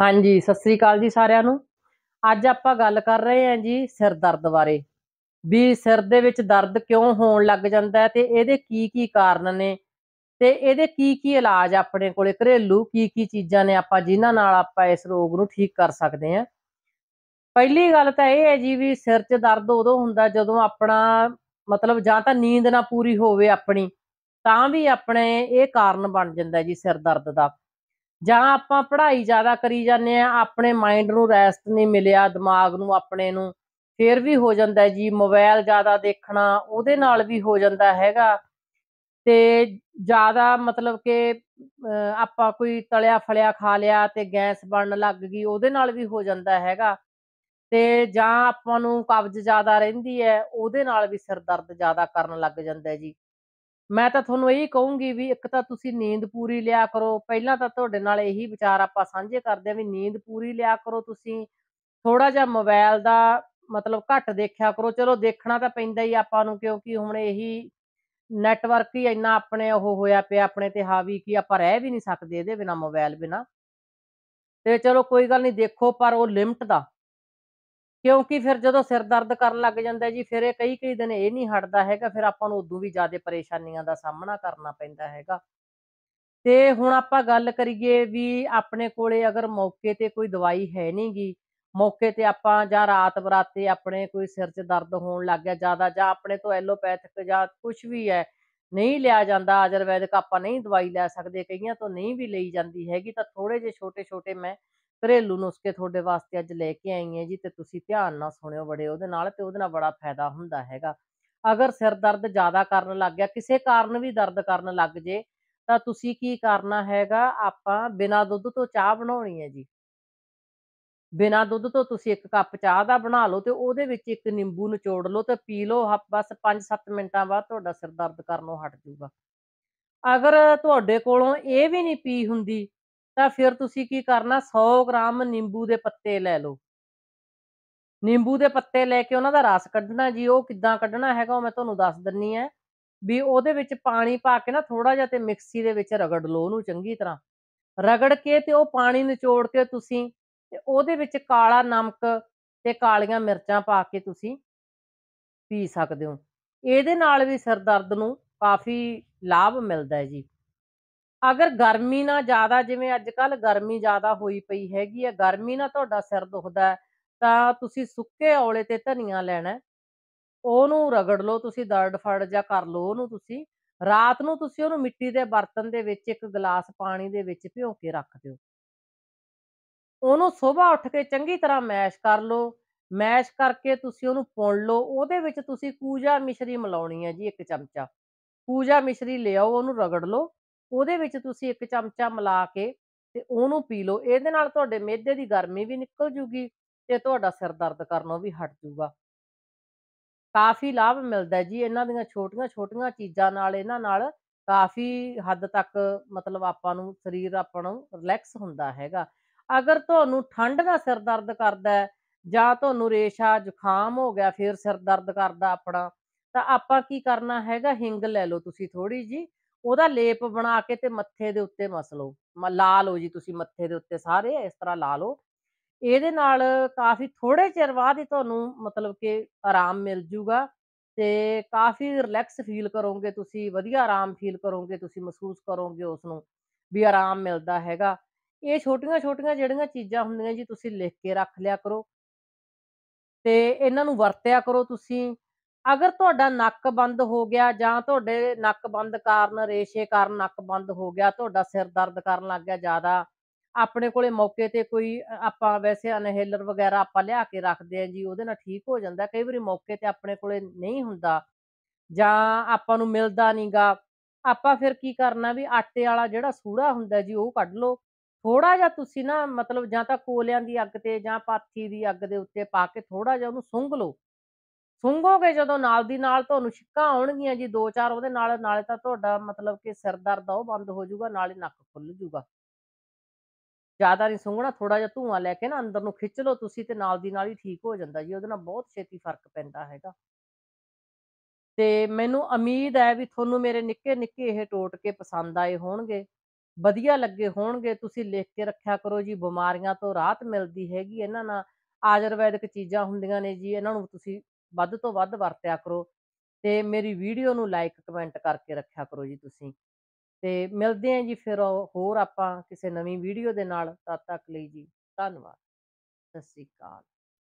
ਹਾਂਜੀ ਸਤਿ ਸ੍ਰੀ ਅਕਾਲ ਜੀ ਸਾਰਿਆਂ ਨੂੰ ਅੱਜ ਆਪਾਂ ਗੱਲ ਕਰ ਰਹੇ ਹਾਂ ਜੀ ਸਿਰ ਦਰਦ ਬਾਰੇ ਵੀ ਸਿਰ ਦੇ ਵਿੱਚ ਦਰਦ ਕਿਉਂ ਹੋਣ ਲੱਗ ਜਾਂਦਾ ਹੈ ਤੇ ਇਹਦੇ ਕੀ ਕੀ ਕਾਰਨ ਨੇ ਤੇ ਇਹਦੇ ਕੀ ਕੀ ਇਲਾਜ ਆਪਣੇ ਕੋਲੇ ਘਰੇਲੂ ਕੀ ਕੀ ਚੀਜ਼ਾਂ ਨੇ ਆਪਾਂ ਜਿਨ੍ਹਾਂ ਨਾਲ ਆਪਾਂ ਇਸ ਰੋਗ ਨੂੰ ਠੀਕ ਕਰ ਸਕਦੇ ਹਾਂ ਪਹਿਲੀ ਗੱਲ ਤਾਂ ਇਹ ਹੈ ਜੀ ਵੀ ਸਿਰ 'ਚ ਦਰਦ ਉਦੋਂ ਹੁੰਦਾ ਜਦੋਂ ਆਪਣਾ ਮਤਲਬ ਜਾਂ ਤਾਂ ਨੀਂਦ ਨਾ ਪੂਰੀ ਹੋਵੇ ਆਪਣੀ ਤਾਂ ਵੀ ਆਪਣੇ ਇਹ ਕਾਰਨ ਬਣ ਜਾਂਦਾ ਜੀ ਸਿਰ ਦਰਦ ਦਾ ਜਾਂ ਆਪਾਂ ਪੜ੍ਹਾਈ ਜ਼ਿਆਦਾ ਕਰੀ ਜਾਂਦੇ ਆ ਆਪਣੇ ਮਾਈਂਡ ਨੂੰ ਰੈਸਟ ਨਹੀਂ ਮਿਲਿਆ ਦਿਮਾਗ ਨੂੰ ਆਪਣੇ ਨੂੰ ਫੇਰ ਵੀ ਹੋ ਜਾਂਦਾ ਜੀ ਮੋਬਾਈਲ ਜ਼ਿਆਦਾ ਦੇਖਣਾ ਉਹਦੇ ਨਾਲ ਵੀ ਹੋ ਜਾਂਦਾ ਹੈਗਾ ਤੇ ਜ਼ਿਆਦਾ ਮਤਲਬ ਕਿ ਆਪਾਂ ਕੋਈ ਤਲਿਆ ਫਲਿਆ ਖਾ ਲਿਆ ਤੇ ਗੈਸ ਬਣਨ ਲੱਗ ਗਈ ਉਹਦੇ ਨਾਲ ਵੀ ਹੋ ਜਾਂਦਾ ਹੈਗਾ ਤੇ ਜਾਂ ਆਪਾਂ ਨੂੰ ਕਬਜ਼ ਜ਼ਿਆਦਾ ਰਹਿੰਦੀ ਹੈ ਉਹਦੇ ਨਾਲ ਵੀ ਸਿਰ ਦਰਦ ਜ਼ਿਆਦਾ ਕਰਨ ਲੱਗ ਜਾਂਦਾ ਜੀ ਮੈਂ ਤਾਂ ਤੁਹਾਨੂੰ ਇਹੀ ਕਹੂੰਗੀ ਵੀ ਇੱਕ ਤਾਂ ਤੁਸੀਂ ਨੀਂਦ ਪੂਰੀ ਲਿਆ ਕਰੋ ਪਹਿਲਾਂ ਤਾਂ ਤੁਹਾਡੇ ਨਾਲ ਇਹੀ ਵਿਚਾਰ ਆਪਾਂ ਸਾਂਝੇ ਕਰਦੇ ਆ ਵੀ ਨੀਂਦ ਪੂਰੀ ਲਿਆ ਕਰੋ ਤੁਸੀਂ ਥੋੜਾ ਜਿਹਾ ਮੋਬਾਈਲ ਦਾ ਮਤਲਬ ਘੱਟ ਦੇਖਿਆ ਕਰੋ ਚਲੋ ਦੇਖਣਾ ਤਾਂ ਪੈਂਦਾ ਹੀ ਆਪਾਂ ਨੂੰ ਕਿਉਂਕਿ ਹੁਣ ਇਹੀ ਨੈਟਵਰਕ ਹੀ ਇੰਨਾ ਆਪਣੇ ਉਹ ਹੋਇਆ ਪਿਆ ਆਪਣੇ ਤੇ ਹਾਵੀ ਕਿ ਆਪਾਂ ਰਹਿ ਵੀ ਨਹੀਂ ਸਕਦੇ ਇਹਦੇ ਬਿਨਾ ਮੋਬਾਈਲ ਬਿਨਾ ਤੇ ਚਲੋ ਕੋਈ ਗੱਲ ਨਹੀਂ ਦੇਖੋ ਪਰ ਉਹ ਲਿਮਟ ਦਾ ਕਿਉਂਕਿ ਫਿਰ ਜਦੋਂ ਸਿਰ ਦਰਦ ਕਰਨ ਲੱਗ ਜਾਂਦਾ ਜੀ ਫਿਰ ਇਹ ਕਈ ਕਈ ਦਿਨ ਇਹ ਨਹੀਂ ਹਟਦਾ ਹੈਗਾ ਫਿਰ ਆਪਾਂ ਨੂੰ ਉਦੋਂ ਵੀ ਜ਼ਿਆਦਾ ਪਰੇਸ਼ਾਨੀਆਂ ਦਾ ਸਾਹਮਣਾ ਕਰਨਾ ਪੈਂਦਾ ਹੈਗਾ ਤੇ ਹੁਣ ਆਪਾਂ ਗੱਲ ਕਰੀਏ ਵੀ ਆਪਣੇ ਕੋਲੇ ਅਗਰ ਮੌਕੇ ਤੇ ਕੋਈ ਦਵਾਈ ਹੈ ਨਹੀਂਗੀ ਮੌਕੇ ਤੇ ਆਪਾਂ ਜਾਂ ਰਾਤ ਬਰਾਤੇ ਆਪਣੇ ਕੋਈ ਸਿਰ 'ਚ ਦਰਦ ਹੋਣ ਲੱਗ ਗਿਆ ਜ਼ਿਆਦਾ ਜਾਂ ਆਪਣੇ ਤੋਂ ਐਲੋਪੈਥਿਕ ਜਾਂ ਕੁਝ ਵੀ ਹੈ ਨਹੀਂ ਲਿਆ ਜਾਂਦਾ ਆਯੁਰਵੈਦਿਕ ਆਪਾਂ ਨਹੀਂ ਦਵਾਈ ਲੈ ਸਕਦੇ ਕਈਆਂ ਤੋਂ ਨਹੀਂ ਵੀ ਲਈ ਜਾਂਦੀ ਹੈਗੀ ਤਾਂ ਥੋੜੇ ਜਿਹੇ ਛੋਟੇ ਛੋਟੇ ਮੈਂ ਘਰੇਲੂ ਨੁਸਖੇ ਤੁਹਾਡੇ ਵਾਸਤੇ ਅੱਜ ਲੈ ਕੇ ਆਈ ਹਾਂ ਜੀ ਤੇ ਤੁਸੀਂ ਧਿਆਨ ਨਾਲ ਸੁਣਿਓ ਬੜੇ ਉਹਦੇ ਨਾਲ ਤੇ ਉਹਦੇ ਨਾਲ ਬੜਾ ਫਾਇਦਾ ਹੁੰਦਾ ਹੈਗਾ ਅਗਰ ਸਿਰ ਦਰਦ ਜ਼ਿਆਦਾ ਕਰਨ ਲੱਗ ਗਿਆ ਕਿਸੇ ਕਾਰਨ ਵੀ ਦਰਦ ਕਰਨ ਲੱਗ ਜੇ ਤਾਂ ਤੁਸੀਂ ਕੀ ਕਰਨਾ ਹੈਗਾ ਆਪਾਂ ਬਿਨਾ ਦੁੱਧ ਤੋਂ ਚਾਹ ਬਣਾਉਣੀ ਹੈ ਜੀ ਬਿਨਾ ਦੁੱਧ ਤੋਂ ਤੁਸੀਂ ਇੱਕ ਕੱਪ ਚਾਹ ਦਾ ਬਣਾ ਲਓ ਤੇ ਉਹਦੇ ਵਿੱਚ ਇੱਕ ਨਿੰਬੂ ਨਿਚੋੜ ਲਓ ਤੇ ਪੀ ਲਓ ਬਸ 5-7 ਮਿੰਟਾਂ ਬਾਅਦ ਤੁਹਾਡਾ ਸਿਰ ਦਰਦ ਕਰਨੋਂ ਹਟ ਜਾਊਗਾ ਅਗਰ ਤੁਹਾਡੇ ਕੋਲੋਂ ਇਹ ਵੀ ਨਹੀਂ ਪੀ ਹੁੰਦੀ ਤਾਂ ਫਿਰ ਤੁਸੀਂ ਕੀ ਕਰਨਾ 100 ਗ੍ਰਾਮ ਨਿੰਬੂ ਦੇ ਪੱਤੇ ਲੈ ਲਓ ਨਿੰਬੂ ਦੇ ਪੱਤੇ ਲੈ ਕੇ ਉਹਨਾਂ ਦਾ ਰਸ ਕੱਢਣਾ ਜੀ ਉਹ ਕਿੱਦਾਂ ਕੱਢਣਾ ਹੈਗਾ ਉਹ ਮੈਂ ਤੁਹਾਨੂੰ ਦੱਸ ਦਿੰਨੀ ਆ ਵੀ ਉਹਦੇ ਵਿੱਚ ਪਾਣੀ ਪਾ ਕੇ ਨਾ ਥੋੜਾ ਜਿਹਾ ਤੇ ਮਿਕਸੀ ਦੇ ਵਿੱਚ ਰਗੜ ਲਓ ਉਹਨੂੰ ਚੰਗੀ ਤਰ੍ਹਾਂ ਰਗੜ ਕੇ ਤੇ ਉਹ ਪਾਣੀ ਨਿਚੋੜ ਕੇ ਤੁਸੀਂ ਤੇ ਉਹਦੇ ਵਿੱਚ ਕਾਲਾ ਨਮਕ ਤੇ ਕਾਲੀਆਂ ਮਿਰਚਾਂ ਪਾ ਕੇ ਤੁਸੀਂ ਪੀ ਸਕਦੇ ਹੋ ਇਹਦੇ ਨਾਲ ਵੀ ਸਿਰ ਦਰਦ ਨੂੰ ਕਾਫੀ ਲਾਭ ਮਿਲਦਾ ਹੈ ਜੀ ਅਗਰ ਗਰਮੀ ਨਾ ਜ਼ਿਆਦਾ ਜਿਵੇਂ ਅੱਜ ਕੱਲ ਗਰਮੀ ਜ਼ਿਆਦਾ ਹੋਈ ਪਈ ਹੈਗੀ ਆ ਗਰਮੀ ਨਾਲ ਤੁਹਾਡਾ ਸਿਰ ਦੁਖਦਾ ਤਾਂ ਤੁਸੀਂ ਸੁੱਕੇ ਔਲੇ ਤੇ ਧਨੀਆ ਲੈਣਾ ਉਹਨੂੰ ਰਗੜ ਲਓ ਤੁਸੀਂ ਦਰਦ ਫੜ ਜਾਂ ਕਰ ਲਓ ਉਹਨੂੰ ਤੁਸੀਂ ਰਾਤ ਨੂੰ ਤੁਸੀਂ ਉਹਨੂੰ ਮਿੱਟੀ ਦੇ ਬਰਤਨ ਦੇ ਵਿੱਚ ਇੱਕ ਗਲਾਸ ਪਾਣੀ ਦੇ ਵਿੱਚ ਭਿਓ ਕੇ ਰੱਖ ਦਿਓ ਉਹਨੂੰ ਸਵੇਰ ਉੱਠ ਕੇ ਚੰਗੀ ਤਰ੍ਹਾਂ ਮੈਸ਼ ਕਰ ਲਓ ਮੈਸ਼ ਕਰਕੇ ਤੁਸੀਂ ਉਹਨੂੰ ਪੁਣ ਲਓ ਉਹਦੇ ਵਿੱਚ ਤੁਸੀਂ ਕੂਜਾ ਮਿਸ਼ਰੀ ਮਿਲਾਉਣੀ ਹੈ ਜੀ ਇੱਕ ਚਮਚਾ ਕੂਜਾ ਮਿਸ਼ਰੀ ਲਿਆਓ ਉਹਨੂੰ ਰਗੜ ਲਓ ਉਹਦੇ ਵਿੱਚ ਤੁਸੀਂ ਇੱਕ ਚਮਚਾ ਮਿਲਾ ਕੇ ਤੇ ਉਹਨੂੰ ਪੀ ਲਓ ਇਹਦੇ ਨਾਲ ਤੁਹਾਡੇ ਮਿਹਦੇ ਦੀ ਗਰਮੀ ਵੀ ਨਿਕਲ ਜੂਗੀ ਤੇ ਤੁਹਾਡਾ ਸਿਰ ਦਰਦ ਕਰਨੋਂ ਵੀ ਹਟ ਜੂਗਾ ਕਾਫੀ ਲਾਭ ਮਿਲਦਾ ਜੀ ਇਹਨਾਂ ਦੀਆਂ ਛੋਟੀਆਂ-ਛੋਟੀਆਂ ਚੀਜ਼ਾਂ ਨਾਲ ਇਹਨਾਂ ਨਾਲ ਕਾਫੀ ਹੱਦ ਤੱਕ ਮਤਲਬ ਆਪਾਂ ਨੂੰ ਸਰੀਰ ਆਪਣਾ ਨੂੰ ਰਿਲੈਕਸ ਹੁੰਦਾ ਹੈਗਾ ਅਗਰ ਤੁਹਾਨੂੰ ਠੰਡ ਦਾ ਸਿਰ ਦਰਦ ਕਰਦਾ ਜਾਂ ਤੁਹਾਨੂੰ ਰੇਸ਼ਾ ਜ਼ੁਕਾਮ ਹੋ ਗਿਆ ਫਿਰ ਸਿਰ ਦਰਦ ਕਰਦਾ ਆਪਣਾ ਤਾਂ ਆਪਾਂ ਕੀ ਕਰਨਾ ਹੈਗਾ ਹਿੰਗ ਲੈ ਲਓ ਤੁਸੀਂ ਥੋੜੀ ਜੀ ਉਹਦਾ ਲੇਪ ਬਣਾ ਕੇ ਤੇ ਮੱਥੇ ਦੇ ਉੱਤੇ ਮਸ ਲਓ ਲਾ ਲਓ ਜੀ ਤੁਸੀਂ ਮੱਥੇ ਦੇ ਉੱਤੇ ਸਾਰੇ ਇਸ ਤਰ੍ਹਾਂ ਲਾ ਲਓ ਇਹਦੇ ਨਾਲ ਕਾਫੀ ਥੋੜੇ ਚਿਰ ਬਾਅਦ ਹੀ ਤੁਹਾਨੂੰ ਮਤਲਬ ਕਿ ਆਰਾਮ ਮਿਲ ਜੂਗਾ ਤੇ ਕਾਫੀ ਰਿਲੈਕਸ ਫੀਲ ਕਰੋਗੇ ਤੁਸੀਂ ਵਧੀਆ ਆਰਾਮ ਫੀਲ ਕਰੋਗੇ ਤੁਸੀਂ ਮਹਿਸੂਸ ਕਰੋਗੇ ਉਸ ਨੂੰ ਵੀ ਆਰਾਮ ਮਿਲਦਾ ਹੈਗਾ ਇਹ ਛੋਟੀਆਂ-ਛੋਟੀਆਂ ਜਿਹੜੀਆਂ ਚੀਜ਼ਾਂ ਹੁੰਦੀਆਂ ਜੀ ਤੁਸੀਂ ਲਿਖ ਕੇ ਰੱਖ ਲਿਆ ਕਰੋ ਤੇ ਇਹਨਾਂ ਨੂੰ ਵਰਤਿਆ ਕਰੋ ਤੁਸੀਂ ਅਗਰ ਤੁਹਾਡਾ ਨੱਕ ਬੰਦ ਹੋ ਗਿਆ ਜਾਂ ਤੁਹਾਡੇ ਨੱਕ ਬੰਦ ਕਾਰਨ ਰੇਸ਼ੇ ਕਾਰਨ ਨੱਕ ਬੰਦ ਹੋ ਗਿਆ ਤੁਹਾਡਾ ਸਿਰ ਦਰਦ ਕਰਨ ਲੱਗ ਗਿਆ ਜ਼ਿਆਦਾ ਆਪਣੇ ਕੋਲੇ ਮੌਕੇ ਤੇ ਕੋਈ ਆਪਾਂ ਵੈਸੇ ਅਨਹੇਲਰ ਵਗੈਰਾ ਆਪਾਂ ਲਿਆ ਕੇ ਰੱਖਦੇ ਆ ਜੀ ਉਹਦੇ ਨਾਲ ਠੀਕ ਹੋ ਜਾਂਦਾ ਕਈ ਵਾਰੀ ਮੌਕੇ ਤੇ ਆਪਣੇ ਕੋਲੇ ਨਹੀਂ ਹੁੰਦਾ ਜਾਂ ਆਪਾਂ ਨੂੰ ਮਿਲਦਾ ਨਹੀਂਗਾ ਆਪਾਂ ਫਿਰ ਕੀ ਕਰਨਾ ਵੀ ਆਟੇ ਵਾਲਾ ਜਿਹੜਾ ਸੂੜਾ ਹੁੰਦਾ ਜੀ ਉਹ ਕੱਢ ਲਓ ਥੋੜਾ ਜਿਹਾ ਤੁਸੀਂ ਨਾ ਮਤਲਬ ਜਾਂ ਤਾਂ ਕੋਲਿਆਂ ਦੀ ਅੱਗ ਤੇ ਜਾਂ ਪਾਥੀ ਦੀ ਅੱਗ ਦੇ ਉੱਤੇ ਪਾ ਕੇ ਥੋੜਾ ਜਿਹਾ ਉਹਨੂੰ ਸੁੰਘ ਲਓ ਸੁੰਘੋਗੇ ਜਦੋਂ ਨਾਲ ਦੀ ਨਾਲ ਤੁਹਾਨੂੰ ਛਿੱਕਾਂ ਆਉਣਗੀਆਂ ਜੀ 2-4 ਉਹਦੇ ਨਾਲ ਨਾਲੇ ਤਾਂ ਤੁਹਾਡਾ ਮਤਲਬ ਕਿ ਸਿਰ ਦਰਦ ਉਹ ਬੰਦ ਹੋ ਜਾਊਗਾ ਨਾਲੇ ਨੱਕ ਖੁੱਲ ਜਾਊਗਾ ਜ਼ਿਆਦਾ ਨਹੀਂ ਸੁੰਘਣਾ ਥੋੜਾ ਜਿਹਾ ਧੂਆਂ ਲੈ ਕੇ ਨਾ ਅੰਦਰ ਨੂੰ ਖਿੱਚ ਲਓ ਤੁਸੀਂ ਤੇ ਨਾਲ ਦੀ ਨਾਲ ਹੀ ਠੀਕ ਹੋ ਜਾਂਦਾ ਜੀ ਉਹਦੇ ਨਾਲ ਬਹੁਤ ਛੇਤੀ ਫਰਕ ਪੈਂਦਾ ਹੈਗਾ ਤੇ ਮੈਨੂੰ ਉਮੀਦ ਹੈ ਵੀ ਤੁਹਾਨੂੰ ਮੇਰੇ ਨਿੱਕੇ ਨਿੱਕੇ ਇਹ ਟੋਟਕੇ ਪਸੰਦ ਆਏ ਹੋਣਗੇ ਵਧੀਆ ਲੱਗੇ ਹੋਣਗੇ ਤੁਸੀਂ ਲਿਖ ਕੇ ਰੱਖਿਆ ਕਰੋ ਜੀ ਬਿਮਾਰੀਆਂ ਤੋਂ ਰਾਹਤ ਮਿਲਦੀ ਹੈਗੀ ਇਹਨਾਂ ਨਾਲ ਆਯੁਰਵੈਦਿਕ ਚੀਜ਼ਾਂ ਹੁੰਦੀਆਂ ਨੇ ਜੀ ਇਹਨਾਂ ਨੂੰ ਤੁਸੀਂ ਵੱਧ ਤੋਂ ਵੱਧ ਵਰਤਿਆ ਕਰੋ ਤੇ ਮੇਰੀ ਵੀਡੀਓ ਨੂੰ ਲਾਈਕ ਕਮੈਂਟ ਕਰਕੇ ਰੱਖਿਆ ਕਰੋ ਜੀ ਤੁਸੀਂ ਤੇ ਮਿਲਦੇ ਆਂ ਜੀ ਫਿਰ ਹੋਰ ਆਪਾਂ ਕਿਸੇ ਨਵੀਂ ਵੀਡੀਓ ਦੇ ਨਾਲ ਤਦ ਤੱਕ ਲਈ ਜੀ ਧੰਨਵਾਦ ਸਤਿ ਸ੍ਰੀ ਅਕਾਲ